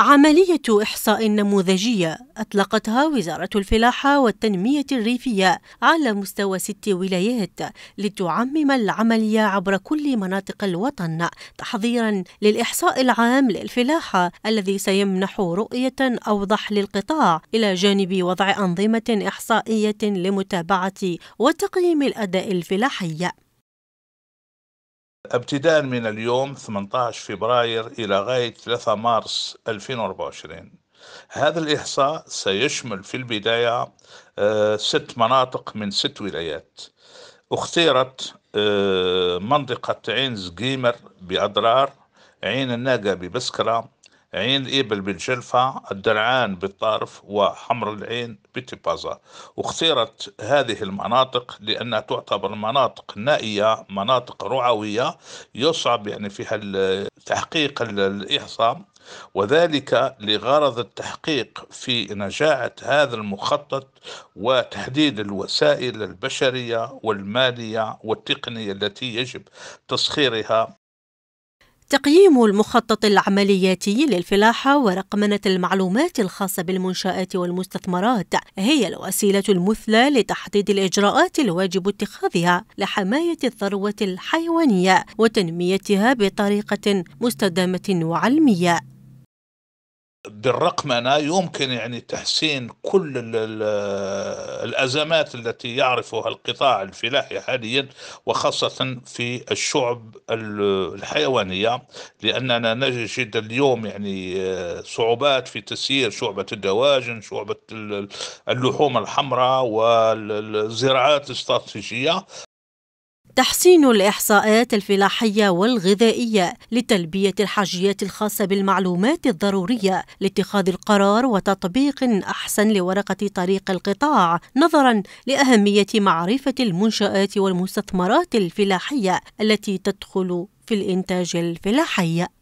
عملية إحصاء نموذجية أطلقتها وزارة الفلاحة والتنمية الريفية على مستوى ست ولايات لتعمم العملية عبر كل مناطق الوطن تحضيرا للإحصاء العام للفلاحة الذي سيمنح رؤية أوضح للقطاع إلى جانب وضع أنظمة إحصائية لمتابعة وتقييم الأداء الفلاحي ابتداء من اليوم 18 فبراير إلى غاية 3 مارس 2024 هذا الإحصاء سيشمل في البداية آه، ست مناطق من ست ولايات اختيرت آه، منطقة عين زقيمر بأضرار عين الناقة ببسكرة عين إبل بالجلفة الدرعان بالطارف وحمر العين بتبازا واختيرت هذه المناطق لأنها تعتبر مناطق نائية مناطق رعوية يصعب يعني فيها تحقيق الإحصاء وذلك لغرض التحقيق في نجاعة هذا المخطط وتحديد الوسائل البشرية والمالية والتقنية التي يجب تسخيرها تقييم المخطط العملياتي للفلاحة ورقمنة المعلومات الخاصة بالمنشآت والمستثمرات هي الوسيلة المثلى لتحديد الإجراءات الواجب اتخاذها لحماية الثروة الحيوانية وتنميتها بطريقة مستدامة وعلمية بالرقمنة يمكن يعني تحسين كل الأزمات التي يعرفها القطاع الفلاحي حاليا وخاصة في الشعب الحيوانية لأننا نجد اليوم يعني آه، صعوبات في تسيير شعبة الدواجن شعبة اللحوم الحمراء والزراعات الاستراتيجية تحسين الإحصاءات الفلاحية والغذائية لتلبية الحاجيات الخاصة بالمعلومات الضرورية لاتخاذ القرار وتطبيق أحسن لورقة طريق القطاع نظرا لأهمية معرفة المنشآت والمستثمرات الفلاحية التي تدخل في الإنتاج الفلاحي